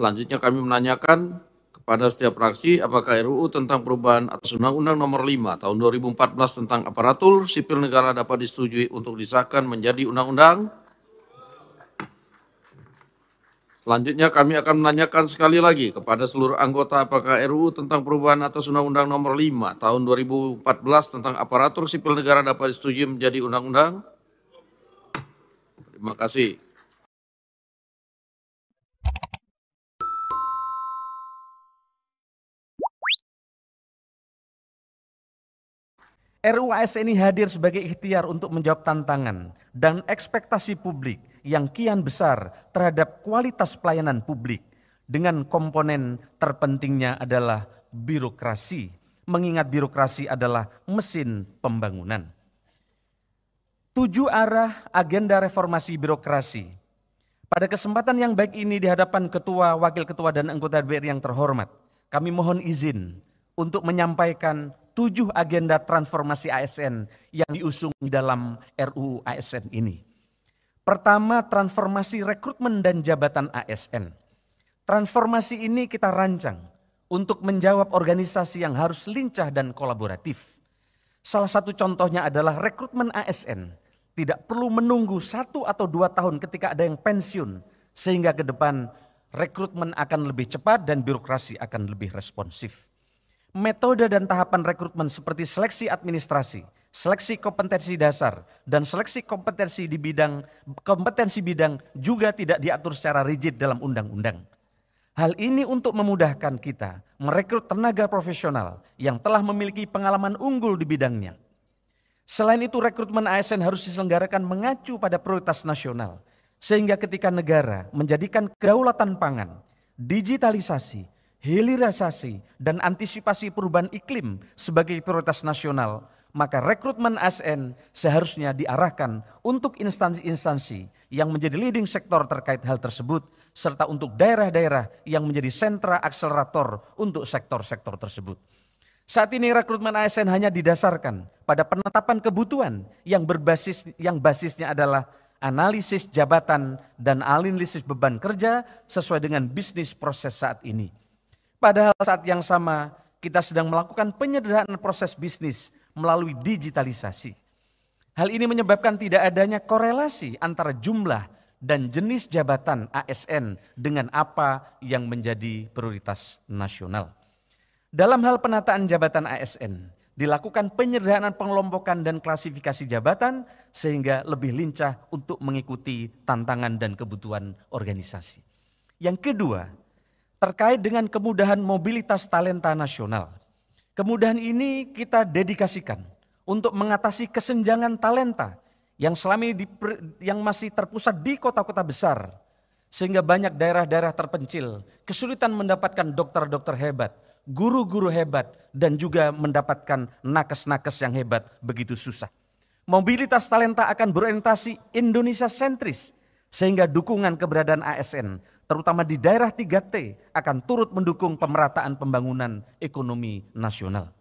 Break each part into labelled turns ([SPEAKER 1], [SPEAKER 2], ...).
[SPEAKER 1] Selanjutnya kami menanyakan kepada setiap fraksi apakah RUU tentang perubahan atas Undang-Undang Nomor 5 Tahun 2014 tentang aparatur sipil negara dapat disetujui untuk disahkan menjadi undang-undang. Selanjutnya kami akan menanyakan sekali lagi kepada seluruh anggota apakah RUU tentang perubahan atas Undang-Undang Nomor 5 Tahun 2014 tentang aparatur sipil negara dapat disetujui menjadi undang-undang. Terima kasih. RUAS ini hadir sebagai ikhtiar untuk menjawab tantangan dan ekspektasi publik yang kian besar terhadap kualitas pelayanan publik dengan komponen terpentingnya adalah birokrasi. Mengingat birokrasi adalah mesin pembangunan. Tujuh arah agenda reformasi birokrasi. Pada kesempatan yang baik ini di hadapan ketua, wakil ketua dan anggota DPR yang terhormat, kami mohon izin untuk menyampaikan tujuh agenda transformasi ASN yang diusung dalam RUU ASN ini. Pertama, transformasi rekrutmen dan jabatan ASN. Transformasi ini kita rancang untuk menjawab organisasi yang harus lincah dan kolaboratif. Salah satu contohnya adalah rekrutmen ASN. Tidak perlu menunggu satu atau dua tahun ketika ada yang pensiun, sehingga ke depan rekrutmen akan lebih cepat dan birokrasi akan lebih responsif metode dan tahapan rekrutmen seperti seleksi administrasi, seleksi kompetensi dasar, dan seleksi kompetensi di bidang kompetensi bidang juga tidak diatur secara rigid dalam undang-undang. Hal ini untuk memudahkan kita merekrut tenaga profesional yang telah memiliki pengalaman unggul di bidangnya. Selain itu rekrutmen ASN harus diselenggarakan mengacu pada prioritas nasional. Sehingga ketika negara menjadikan kedaulatan pangan, digitalisasi, hilirisasi dan antisipasi perubahan iklim sebagai prioritas nasional, maka rekrutmen ASN seharusnya diarahkan untuk instansi-instansi yang menjadi leading sektor terkait hal tersebut, serta untuk daerah-daerah yang menjadi sentra akselerator untuk sektor-sektor tersebut. Saat ini rekrutmen ASN hanya didasarkan pada penetapan kebutuhan yang berbasis yang basisnya adalah analisis jabatan dan analisis beban kerja sesuai dengan bisnis proses saat ini. Padahal saat yang sama kita sedang melakukan penyederhanaan proses bisnis melalui digitalisasi. Hal ini menyebabkan tidak adanya korelasi antara jumlah dan jenis jabatan ASN dengan apa yang menjadi prioritas nasional. Dalam hal penataan jabatan ASN, dilakukan penyederhanaan pengelompokan dan klasifikasi jabatan sehingga lebih lincah untuk mengikuti tantangan dan kebutuhan organisasi. Yang kedua, terkait dengan kemudahan mobilitas talenta nasional. Kemudahan ini kita dedikasikan untuk mengatasi kesenjangan talenta yang selama ini diper, yang masih terpusat di kota-kota besar sehingga banyak daerah-daerah terpencil kesulitan mendapatkan dokter-dokter hebat, guru-guru hebat dan juga mendapatkan nakes-nakes yang hebat begitu susah. Mobilitas talenta akan berorientasi Indonesia sentris sehingga dukungan keberadaan ASN terutama di daerah 3T akan turut mendukung pemerataan pembangunan ekonomi nasional.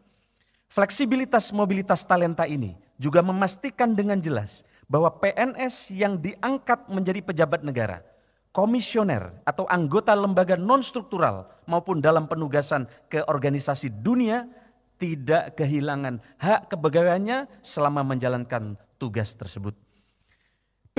[SPEAKER 1] Fleksibilitas mobilitas talenta ini juga memastikan dengan jelas bahwa PNS yang diangkat menjadi pejabat negara, komisioner atau anggota lembaga non-struktural maupun dalam penugasan ke organisasi dunia tidak kehilangan hak kepegawaiannya selama menjalankan tugas tersebut.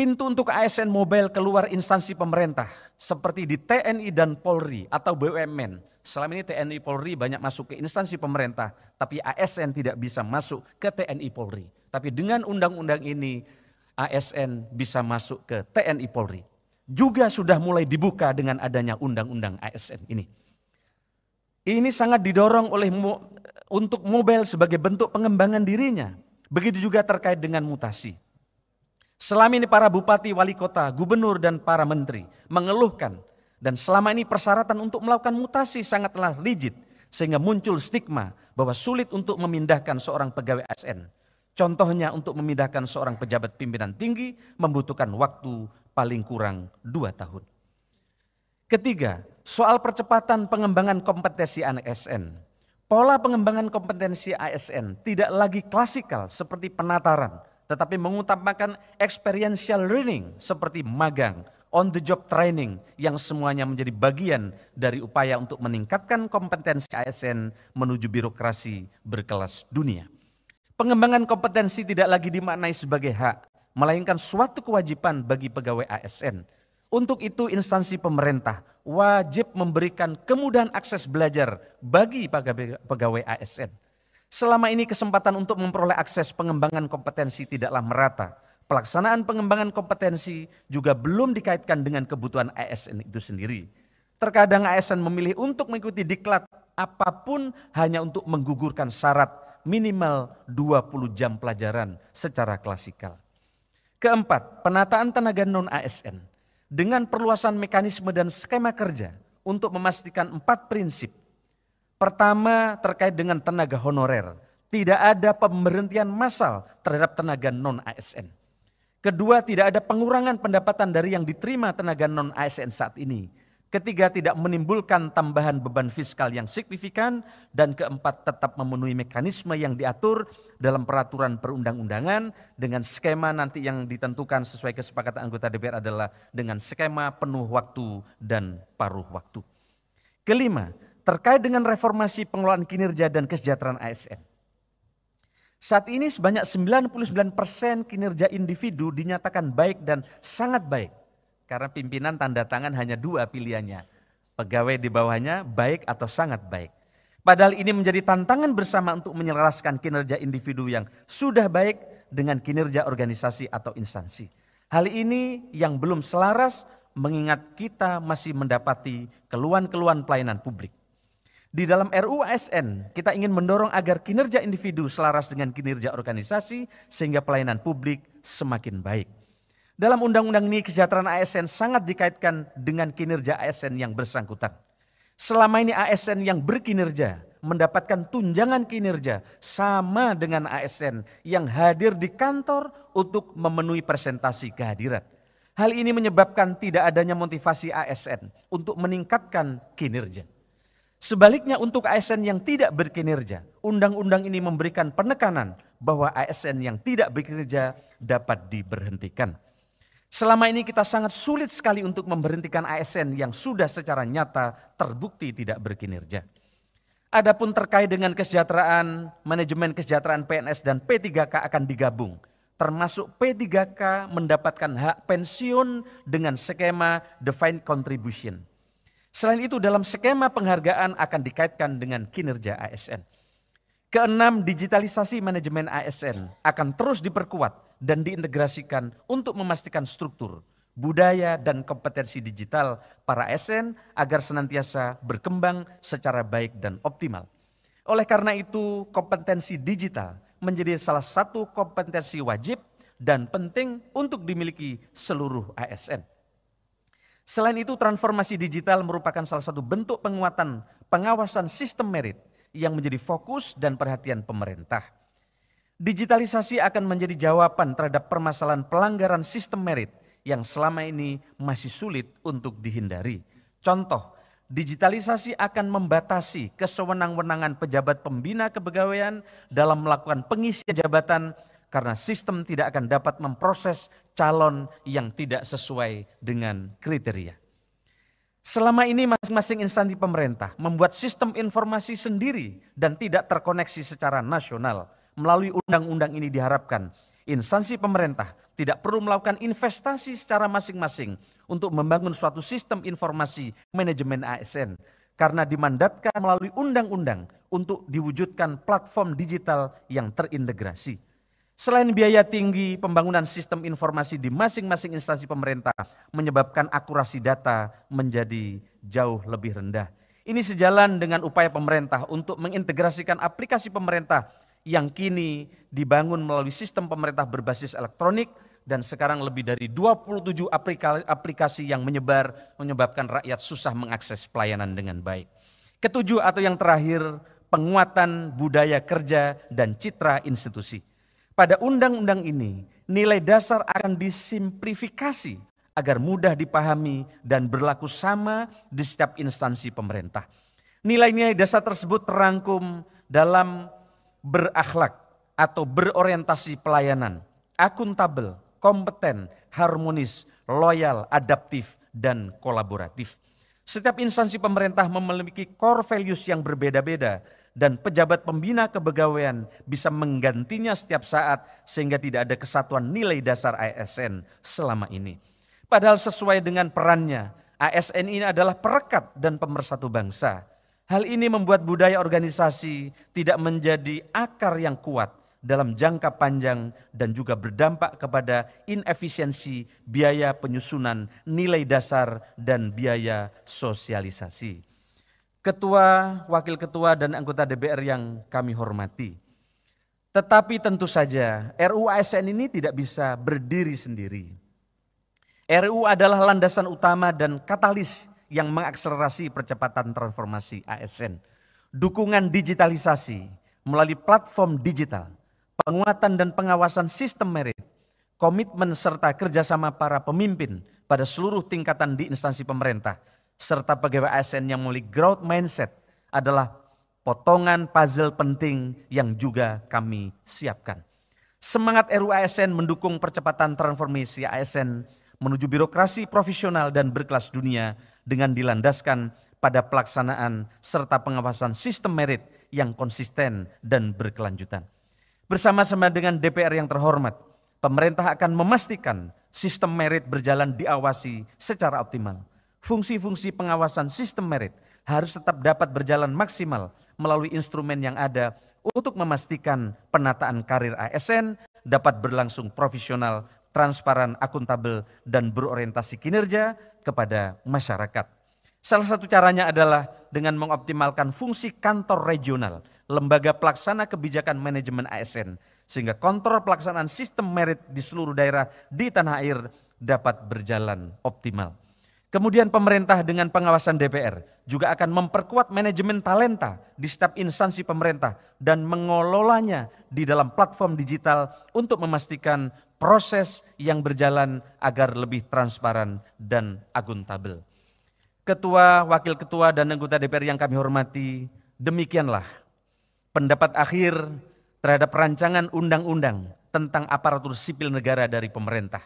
[SPEAKER 1] Pintu untuk ASN mobile keluar instansi pemerintah seperti di TNI dan Polri atau BUMN. Selama ini TNI Polri banyak masuk ke instansi pemerintah, tapi ASN tidak bisa masuk ke TNI Polri. Tapi dengan undang-undang ini ASN bisa masuk ke TNI Polri. Juga sudah mulai dibuka dengan adanya undang-undang ASN ini. Ini sangat didorong oleh untuk mobile sebagai bentuk pengembangan dirinya. Begitu juga terkait dengan mutasi. Selama ini para bupati, wali kota, gubernur dan para menteri mengeluhkan dan selama ini persyaratan untuk melakukan mutasi sangatlah rigid sehingga muncul stigma bahwa sulit untuk memindahkan seorang pegawai ASN. Contohnya untuk memindahkan seorang pejabat pimpinan tinggi membutuhkan waktu paling kurang dua tahun. Ketiga, soal percepatan pengembangan kompetensi ASN. Pola pengembangan kompetensi ASN tidak lagi klasikal seperti penataran tetapi mengutamakan experiential learning seperti magang, on the job training yang semuanya menjadi bagian dari upaya untuk meningkatkan kompetensi ASN menuju birokrasi berkelas dunia. Pengembangan kompetensi tidak lagi dimaknai sebagai hak, melainkan suatu kewajiban bagi pegawai ASN. Untuk itu instansi pemerintah wajib memberikan kemudahan akses belajar bagi pegawai ASN Selama ini kesempatan untuk memperoleh akses pengembangan kompetensi tidaklah merata. Pelaksanaan pengembangan kompetensi juga belum dikaitkan dengan kebutuhan ASN itu sendiri. Terkadang ASN memilih untuk mengikuti diklat apapun hanya untuk menggugurkan syarat minimal 20 jam pelajaran secara klasikal. Keempat, penataan tenaga non-ASN dengan perluasan mekanisme dan skema kerja untuk memastikan empat prinsip Pertama terkait dengan tenaga honorer. Tidak ada pemberhentian massal terhadap tenaga non-ASN. Kedua, tidak ada pengurangan pendapatan dari yang diterima tenaga non-ASN saat ini. Ketiga, tidak menimbulkan tambahan beban fiskal yang signifikan. Dan keempat, tetap memenuhi mekanisme yang diatur dalam peraturan perundang-undangan dengan skema nanti yang ditentukan sesuai kesepakatan anggota DPR adalah dengan skema penuh waktu dan paruh waktu. Kelima, terkait dengan reformasi pengelolaan kinerja dan kesejahteraan ASN. Saat ini sebanyak 99 kinerja individu dinyatakan baik dan sangat baik. Karena pimpinan tanda tangan hanya dua pilihannya. Pegawai di bawahnya baik atau sangat baik. Padahal ini menjadi tantangan bersama untuk menyelaraskan kinerja individu yang sudah baik dengan kinerja organisasi atau instansi. Hal ini yang belum selaras mengingat kita masih mendapati keluhan-keluhan pelayanan publik. Di dalam RUASN kita ingin mendorong agar kinerja individu selaras dengan kinerja organisasi sehingga pelayanan publik semakin baik. Dalam undang-undang ini kesejahteraan ASN sangat dikaitkan dengan kinerja ASN yang bersangkutan. Selama ini ASN yang berkinerja mendapatkan tunjangan kinerja sama dengan ASN yang hadir di kantor untuk memenuhi presentasi kehadiran. Hal ini menyebabkan tidak adanya motivasi ASN untuk meningkatkan kinerja. Sebaliknya untuk ASN yang tidak berkinerja, undang-undang ini memberikan penekanan bahwa ASN yang tidak bekerja dapat diberhentikan. Selama ini kita sangat sulit sekali untuk memberhentikan ASN yang sudah secara nyata terbukti tidak berkinerja. Adapun terkait dengan kesejahteraan, manajemen kesejahteraan PNS dan P3K akan digabung. Termasuk P3K mendapatkan hak pensiun dengan skema defined contribution Selain itu dalam skema penghargaan akan dikaitkan dengan kinerja ASN. Keenam, digitalisasi manajemen ASN akan terus diperkuat dan diintegrasikan untuk memastikan struktur, budaya, dan kompetensi digital para ASN agar senantiasa berkembang secara baik dan optimal. Oleh karena itu, kompetensi digital menjadi salah satu kompetensi wajib dan penting untuk dimiliki seluruh ASN. Selain itu transformasi digital merupakan salah satu bentuk penguatan pengawasan sistem merit yang menjadi fokus dan perhatian pemerintah. Digitalisasi akan menjadi jawaban terhadap permasalahan pelanggaran sistem merit yang selama ini masih sulit untuk dihindari. Contoh, digitalisasi akan membatasi kesewenang-wenangan pejabat pembina kepegawaian dalam melakukan pengisian jabatan karena sistem tidak akan dapat memproses calon yang tidak sesuai dengan kriteria. Selama ini masing-masing instansi pemerintah membuat sistem informasi sendiri dan tidak terkoneksi secara nasional. Melalui undang-undang ini diharapkan instansi pemerintah tidak perlu melakukan investasi secara masing-masing untuk membangun suatu sistem informasi manajemen ASN karena dimandatkan melalui undang-undang untuk diwujudkan platform digital yang terintegrasi. Selain biaya tinggi, pembangunan sistem informasi di masing-masing instansi pemerintah menyebabkan akurasi data menjadi jauh lebih rendah. Ini sejalan dengan upaya pemerintah untuk mengintegrasikan aplikasi pemerintah yang kini dibangun melalui sistem pemerintah berbasis elektronik dan sekarang lebih dari 27 aplikasi yang menyebar menyebabkan rakyat susah mengakses pelayanan dengan baik. Ketujuh atau yang terakhir, penguatan budaya kerja dan citra institusi pada undang-undang ini, nilai dasar akan disimplifikasi agar mudah dipahami dan berlaku sama di setiap instansi pemerintah. Nilai-nilai dasar tersebut terangkum dalam berakhlak atau berorientasi pelayanan, akuntabel, kompeten, harmonis, loyal, adaptif, dan kolaboratif. Setiap instansi pemerintah memiliki core values yang berbeda-beda dan pejabat pembina kepegawaian bisa menggantinya setiap saat sehingga tidak ada kesatuan nilai dasar ASN selama ini. Padahal sesuai dengan perannya, ASN ini adalah perekat dan pemersatu bangsa. Hal ini membuat budaya organisasi tidak menjadi akar yang kuat dalam jangka panjang dan juga berdampak kepada inefisiensi biaya penyusunan nilai dasar dan biaya sosialisasi ketua, wakil ketua dan anggota DPR yang kami hormati. Tetapi tentu saja RU ASN ini tidak bisa berdiri sendiri. RU adalah landasan utama dan katalis yang mengakselerasi percepatan transformasi ASN. Dukungan digitalisasi melalui platform digital, penguatan dan pengawasan sistem merit, komitmen serta kerjasama para pemimpin pada seluruh tingkatan di instansi pemerintah serta pegawai ASN yang memiliki growth mindset adalah potongan puzzle penting yang juga kami siapkan. Semangat RU ASN mendukung percepatan transformasi ASN menuju birokrasi profesional dan berkelas dunia dengan dilandaskan pada pelaksanaan serta pengawasan sistem merit yang konsisten dan berkelanjutan. Bersama-sama dengan DPR yang terhormat, pemerintah akan memastikan sistem merit berjalan diawasi secara optimal fungsi-fungsi pengawasan sistem merit harus tetap dapat berjalan maksimal melalui instrumen yang ada untuk memastikan penataan karir ASN dapat berlangsung profesional, transparan, akuntabel, dan berorientasi kinerja kepada masyarakat. Salah satu caranya adalah dengan mengoptimalkan fungsi kantor regional, lembaga pelaksana kebijakan manajemen ASN, sehingga kontrol pelaksanaan sistem merit di seluruh daerah di tanah air dapat berjalan optimal. Kemudian pemerintah dengan pengawasan DPR juga akan memperkuat manajemen talenta di setiap instansi pemerintah dan mengelolanya di dalam platform digital untuk memastikan proses yang berjalan agar lebih transparan dan akuntabel. Ketua, Wakil Ketua, dan anggota DPR yang kami hormati, demikianlah pendapat akhir terhadap rancangan undang-undang tentang aparatur sipil negara dari pemerintah.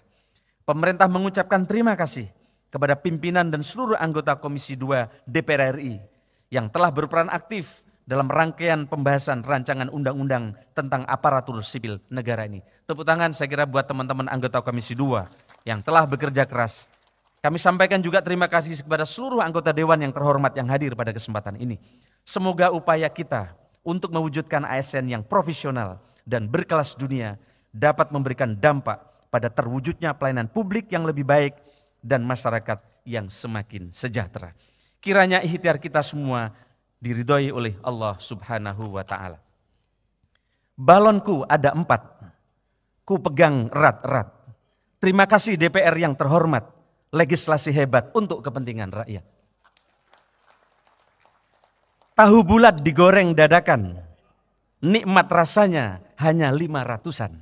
[SPEAKER 1] Pemerintah mengucapkan terima kasih kepada pimpinan dan seluruh anggota Komisi 2 DPR RI yang telah berperan aktif dalam rangkaian pembahasan rancangan undang-undang tentang aparatur sipil negara ini. Tepuk tangan saya kira buat teman-teman anggota Komisi 2 yang telah bekerja keras. Kami sampaikan juga terima kasih kepada seluruh anggota dewan yang terhormat yang hadir pada kesempatan ini. Semoga upaya kita untuk mewujudkan ASN yang profesional dan berkelas dunia dapat memberikan dampak pada terwujudnya pelayanan publik yang lebih baik dan masyarakat yang semakin sejahtera. Kiranya ikhtiar kita semua diridhoi oleh Allah Subhanahu wa taala. Balonku ada empat, ku pegang erat-erat. Terima kasih DPR yang terhormat, legislasi hebat untuk kepentingan rakyat. Tahu bulat digoreng dadakan, nikmat rasanya hanya lima ratusan.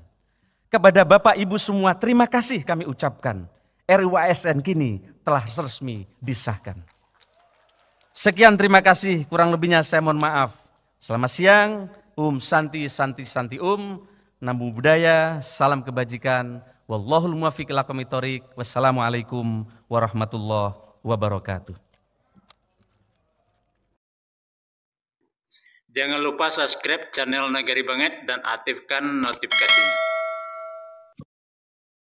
[SPEAKER 1] Kepada Bapak Ibu semua terima kasih kami ucapkan RUASN kini telah resmi disahkan. Sekian terima kasih, kurang lebihnya saya mohon maaf. Selamat siang, Um Santi Santi Santi Um, Nambu Budaya, Salam Kebajikan, Wallahul Muafiq Lakomitorik, Wassalamualaikum warahmatullahi wabarakatuh. Jangan lupa subscribe channel Nagari Banget dan aktifkan notifikasinya.